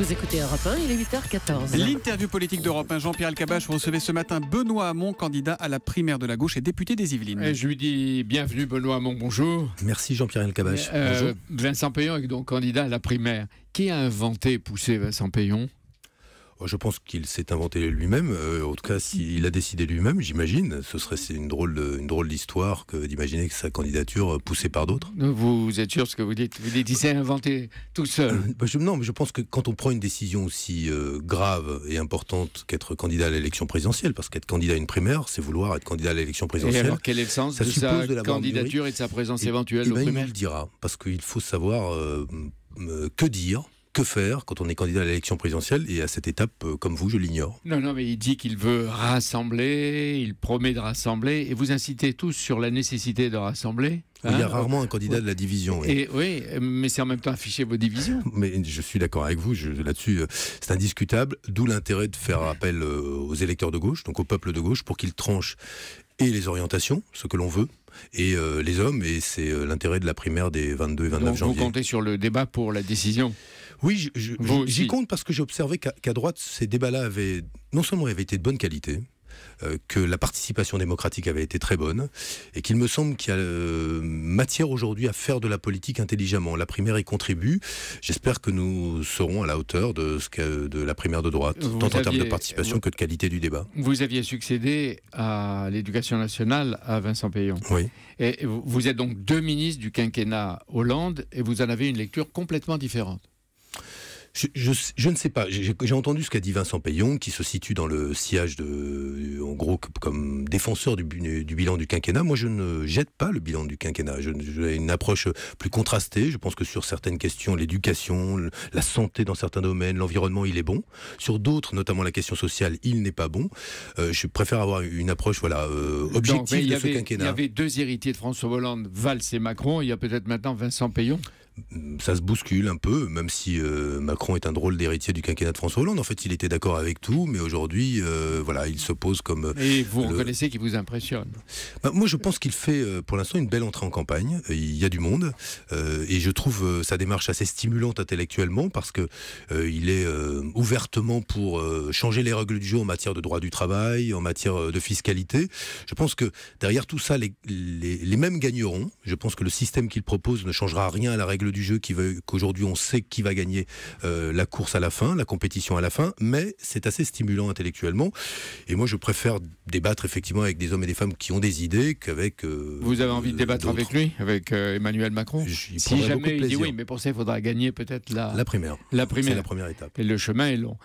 Vous écoutez Europe 1, il est 8h14. L'interview politique d'Europe 1, Jean-Pierre Alcabache, vous recevez ce matin Benoît Hamon, candidat à la primaire de la gauche et député des Yvelines. Eh, je lui dis bienvenue Benoît Hamon, bonjour. Merci Jean-Pierre Alcabache. Euh, Vincent Payon est donc candidat à la primaire. Qui a inventé pousser Vincent Payon je pense qu'il s'est inventé lui-même. Euh, en tout cas, s'il a décidé lui-même, j'imagine, ce serait une drôle, une drôle d'histoire que d'imaginer que sa candidature euh, poussée par d'autres. Vous êtes sûr de ce que vous dites Vous dites, qu'il s'est inventé tout seul. Euh, bah, non, mais je pense que quand on prend une décision aussi grave et importante qu'être candidat à l'élection présidentielle, parce qu'être candidat à une primaire, c'est vouloir être candidat à l'élection présidentielle. Et alors, quel est le sens de sa candidature et de sa présence eh ben, éventuelle eh au primaire ben, Il le dira, parce qu'il faut savoir que dire que faire quand on est candidat à l'élection présidentielle et à cette étape, euh, comme vous, je l'ignore. Non, non, mais il dit qu'il veut rassembler, il promet de rassembler, et vous incitez tous sur la nécessité de rassembler. il y a hein rarement un candidat de la division. Oui. oui, mais c'est en même temps afficher vos divisions. Mais je suis d'accord avec vous, là-dessus, euh, c'est indiscutable, d'où l'intérêt de faire appel euh, aux électeurs de gauche, donc au peuple de gauche, pour qu'ils tranchent et les orientations, ce que l'on veut, et euh, les hommes, et c'est euh, l'intérêt de la primaire des 22 et 29 donc, janvier. Vous comptez sur le débat pour la décision Oui, j'y compte parce que j'ai observé qu'à droite, ces débats-là avaient non seulement avaient été de bonne qualité, euh, que la participation démocratique avait été très bonne et qu'il me semble qu'il y a euh, matière aujourd'hui à faire de la politique intelligemment. La primaire y contribue. J'espère que nous serons à la hauteur de, ce de la primaire de droite, tant en termes de participation que de qualité du débat. Vous aviez succédé à l'éducation nationale à Vincent Payon. Oui. Et vous êtes donc deux ministres du quinquennat Hollande et vous en avez une lecture complètement différente je, ne sais pas. J'ai entendu ce qu'a dit Vincent Payon, qui se situe dans le siège, de, en gros, comme défenseur du, bilan du quinquennat. Moi, je ne jette pas le bilan du quinquennat. J'ai une approche plus contrastée. Je pense que sur certaines questions, l'éducation, la santé dans certains domaines, l'environnement, il est bon. Sur d'autres, notamment la question sociale, il n'est pas bon. Euh, je préfère avoir une approche, voilà, euh, objective de ce quinquennat. Il y avait deux héritiers de François Hollande, Valls et Macron. Il y a peut-être maintenant Vincent Payon ça se bouscule un peu, même si euh, Macron est un drôle d'héritier du quinquennat de François Hollande. En fait, il était d'accord avec tout, mais aujourd'hui, euh, voilà, il se pose comme. Euh, et vous reconnaissez qu'il vous impressionne bah, Moi, je pense qu'il fait pour l'instant une belle entrée en campagne. Il y a du monde, et je trouve sa démarche assez stimulante intellectuellement parce que il est ouvertement pour changer les règles du jeu en matière de droit du travail, en matière de fiscalité. Je pense que derrière tout ça, les, les mêmes gagneront. Je pense que le système qu'il propose ne changera rien à la règle du jeu qui veut qu'aujourd'hui on sait qui va gagner euh, la course à la fin, la compétition à la fin, mais c'est assez stimulant intellectuellement. Et moi, je préfère débattre effectivement avec des hommes et des femmes qui ont des idées qu'avec. Euh, Vous avez envie de débattre avec lui, avec euh, Emmanuel Macron Si jamais il dit oui, mais pour ça, il faudra gagner peut-être la, la primaire. La la première étape. Et le chemin est long.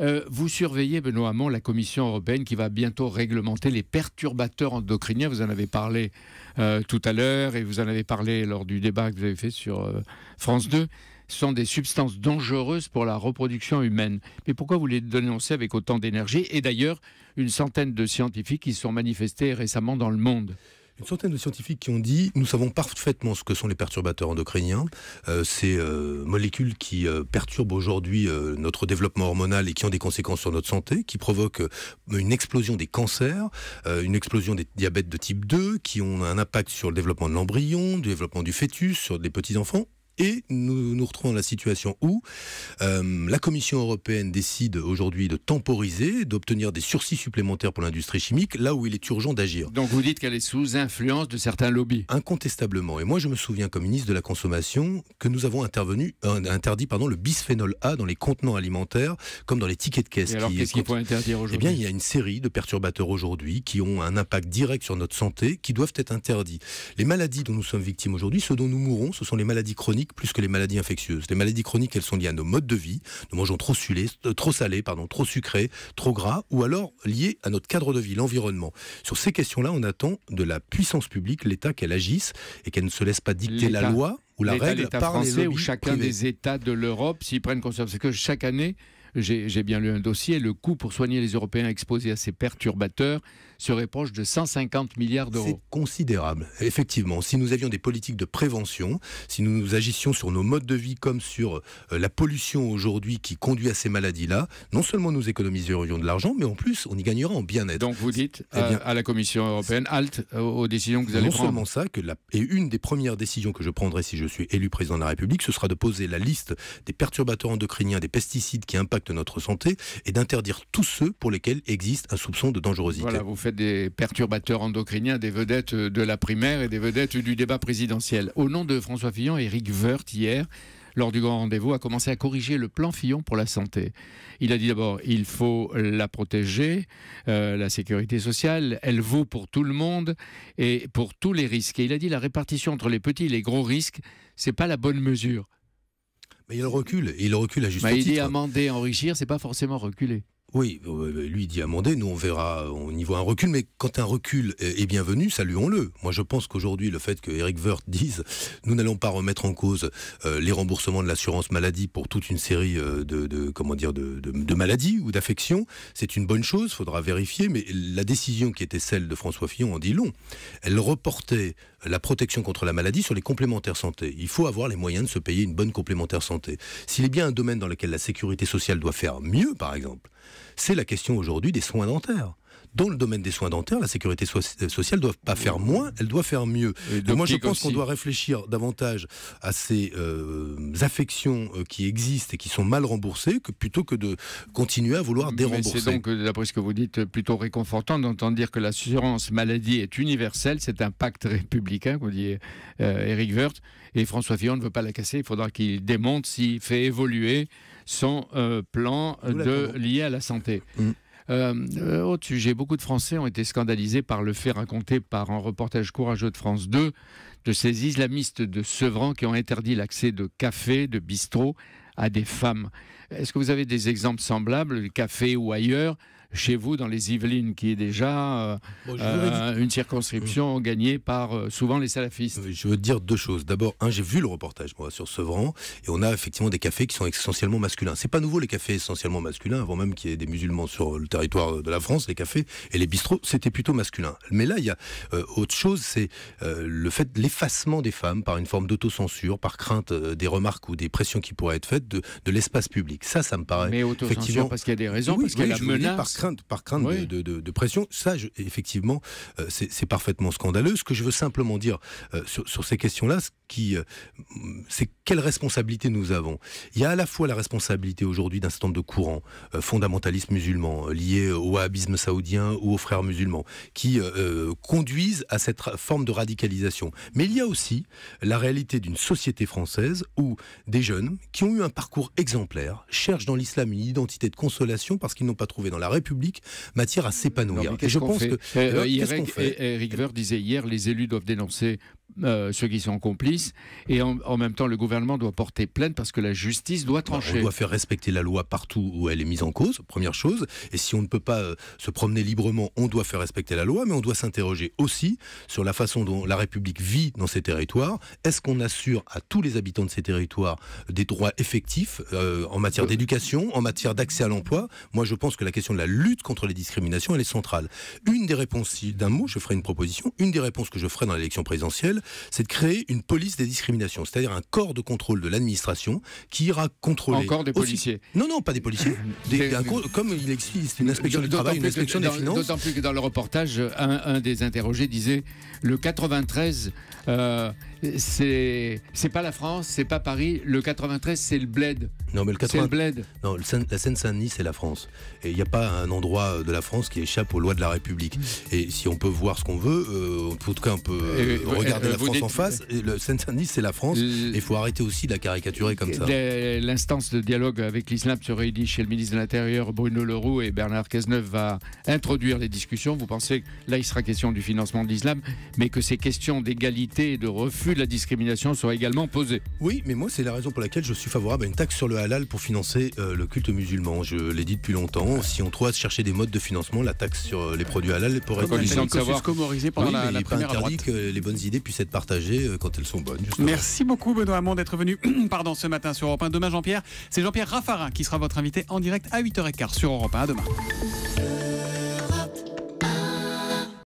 Euh, vous surveillez, Benoît Hamon, la Commission européenne qui va bientôt réglementer les perturbateurs endocriniens. Vous en avez parlé euh, tout à l'heure et vous en avez parlé lors du débat que vous avez fait sur euh, France 2. Ce sont des substances dangereuses pour la reproduction humaine. Mais pourquoi vous les dénoncez avec autant d'énergie Et d'ailleurs, une centaine de scientifiques qui se sont manifestés récemment dans le monde une centaine de scientifiques qui ont dit nous savons parfaitement ce que sont les perturbateurs endocriniens, euh, ces euh, molécules qui euh, perturbent aujourd'hui notre développement hormonal et qui ont des conséquences sur notre santé, qui provoquent une explosion des cancers, une explosion des diabètes de type 2, qui ont un impact sur le développement de l'embryon, du développement du fœtus, sur des petits enfants. Et nous nous retrouvons dans la situation où euh, la Commission européenne décide aujourd'hui de temporiser, d'obtenir des sursis supplémentaires pour l'industrie chimique, là où il est urgent d'agir. Donc vous dites qu'elle est sous influence de certains lobbies Incontestablement. Et moi, je me souviens, comme ministre de la Consommation, que nous avons euh, interdit pardon, le bisphénol A dans les contenants alimentaires, comme dans les tickets de caisse. Et alors, qu'est-ce qu'il faut interdire aujourd'hui Eh bien, il y a une série de perturbateurs aujourd'hui qui ont un impact direct sur notre santé, qui doivent être interdits. Les maladies dont nous sommes victimes aujourd'hui, ceux dont nous mourons, ce sont les maladies chroniques plus que les maladies infectieuses. Les maladies chroniques, elles sont liées à nos modes de vie. Nous mangeons trop, sulé, euh, trop salé, pardon, trop sucré, trop gras, ou alors liées à notre cadre de vie, l'environnement. Sur ces questions-là, on attend de la puissance publique, l'État, qu'elle agisse et qu'elle ne se laisse pas dicter la loi ou la règle par français chacun des États de l'Europe s'y prennent conscience. C'est que chaque année, j'ai bien lu un dossier, le coût pour soigner les Européens exposés à ces perturbateurs, serait proche de 150 milliards d'euros. C'est considérable, effectivement. Si nous avions des politiques de prévention, si nous agissions sur nos modes de vie comme sur euh, la pollution aujourd'hui qui conduit à ces maladies-là, non seulement nous économiserions de l'argent, mais en plus, on y gagnera en bien-être. Donc vous dites eh euh, à, la Commission européenne, halte euh, aux décisions que vous allez prendre. Non seulement ça, que et une des premières décisions que je prendrai si je suis élu président de la République, ce sera de poser la liste des perturbateurs endocriniens, des pesticides qui impactent notre santé, et d'interdire tous ceux pour lesquels existe un soupçon de dangerosité. vous des perturbateurs endocriniens, des vedettes euh, de la primaire et des vedettes du débat présidentiel. Au nom de François Fillon, Éric Woerth, hier, lors du grand rendez-vous, a commencé à corriger le plan Fillon pour la santé. Il a dit d'abord, il faut la protéger, euh, la sécurité sociale, elle vaut pour tout le monde et pour tous les risques. Et il a dit, la répartition entre les petits et les gros risques, c'est pas la bonne mesure. Mais il recule, il recule à juste titre. Il dit amender, enrichir, c'est pas forcément reculer. Oui, euh, euh, euh, lui dit amender, nous on verra, on y voit un recul, mais quand un recul est bienvenu, saluons-le. Moi je pense qu'aujourd'hui, le fait que Eric Woerth dise nous n'allons pas remettre en cause les remboursements de l'assurance maladie pour toute une série de, comment dire, de, maladies ou d'affections, c'est une bonne chose, faudra vérifier, mais la décision qui était celle de François Fillon en dit long. Elle reportait la protection contre la maladie sur les complémentaires santé. Il faut avoir les moyens de se payer une bonne complémentaire santé. S'il est bien un domaine dans lequel la sécurité sociale doit faire mieux, par exemple, c'est la question aujourd'hui des soins dentaires dans le domaine des soins dentaires, la sécurité sociale ne doit pas faire moins, elle doit faire mieux. donc, moi, je pense qu'on doit réfléchir davantage à ces euh, affections euh, qui existent et qui sont mal remboursées que plutôt que de continuer à vouloir dérembourser. C'est donc, euh, d'après ce que vous dites, plutôt réconfortant d'entendre dire que l'assurance maladie est universelle. C'est un pacte républicain, comme dit Eric Woerth. Et François Fillon ne veut pas la casser. Il faudra qu'il démonte s'il fait évoluer son plan de, lié à la santé. Mm. Euh, euh, autre sujet, beaucoup de Français ont été scandalisés par le fait raconté par un reportage courageux de France 2 de ces islamistes de Sevran qui ont interdit l'accès de cafés, de bistrots à des femmes. Est-ce que vous avez des exemples semblables, café ou ailleurs chez vous dans les Yvelines, qui est déjà euh, une circonscription mm. gagnée par euh, souvent les salafistes. Je veux dire deux choses. D'abord, un, j'ai vu le reportage sur Sevran, et on a effectivement des cafés qui sont essentiellement masculins. C'est pas nouveau les cafés essentiellement masculins, avant même qu'il y ait des musulmans sur le territoire de la France, les cafés et les bistrots, c'était plutôt masculin. Mais là, il y a euh, autre chose, c'est le fait de l'effacement des femmes par une forme d'autocensure, par crainte des remarques ou des pressions qui pourraient être faites de, l'espace public. Ça, ça me paraît. Mais effectivement... parce qu'il y a des raisons, parce qu'il y a la menace par crainte de, pression. Ça, effectivement, euh, c'est parfaitement scandaleux. Ce que je veux simplement dire euh, sur, ces questions-là, euh, c'est quelle responsabilité nous avons. Il y a à la fois la responsabilité aujourd'hui d'un certain nombre de courants fondamentalisme fondamentalistes musulmans liés au wahhabisme saoudien ou aux frères musulmans qui conduisent à cette forme de radicalisation. Mais il y a aussi la réalité d'une société française où des jeunes qui ont eu un parcours exemplaire cherchent dans l'islam une identité de consolation parce qu'ils n'ont pas trouvé dans la République public matière à s'épanouir. Et je pense fait que. Euh, euh, Eric, Ver e-, disait hier les élus doivent dénoncer euh, ceux qui sont complices. Et en, même temps, le gouvernement doit porter plainte parce que la justice doit bah, trancher. On doit faire respecter la loi partout où elle est mise en cause, première chose. Et si on ne peut pas euh, se promener librement, on doit faire respecter la loi, mais on doit s'interroger aussi sur la façon dont la République vit dans ces territoires. Est-ce qu'on assure à tous les habitants de ces territoires des droits effectifs euh, en matière d'éducation, en matière d'accès à l'emploi Moi, je pense que la question de la lutte contre les discriminations, elle est centrale. Une des réponses, d'un mot, je ferai une proposition, une des réponses que je ferai dans l'élection présidentielle, c'est de créer une police des discriminations, c'est-à-dire un corps de contrôle de l'administration qui ira contrôler. Encore des policiers Non, non, pas des policiers. comme il existe une inspection du travail, une inspection des finances. D'autant plus que dans le reportage, un des interrogés disait le 93 euh, c'est pas la France, c'est pas Paris. Le 93, c'est le bled. Non, mais le 93, c'est le bled. Non, la Seine-Saint-Denis, c'est la France. Et il n'y a pas un endroit de la France qui échappe aux lois de la République. Mm. Et si on peut voir ce qu'on veut, euh, en tout cas, on peut euh, regarder la France en face. Et le Seine-Saint-Denis, c'est la France. Et Il faut arrêter aussi de la caricaturer comme ça. L'instance de dialogue avec l'islam se réunit chez le ministre de l'Intérieur, Bruno Leroux, et Bernard Cazeneuve va introduire les discussions. Vous pensez que là, il sera question du financement de l'islam, mais que ces questions d'égalité et de refus de la discrimination soit également posée. Oui, mais moi, c'est la raison pour laquelle je suis favorable à une taxe sur le halal pour financer euh, le culte musulman. Je l'ai dit depuis longtemps. Si on trouve à chercher des modes de financement, la taxe sur euh, les produits halal pourrait être une comorisé pendant la, la première interdit que les bonnes idées puissent être partagées euh, quand elles sont bonnes. Merci beaucoup, Benoît Hamon, d'être venu pardon, ce matin sur Europe 1. Demain, Jean-Pierre, c'est Jean-Pierre Raffarin qui sera votre invité en direct à 8h15 sur Europe 1. À demain.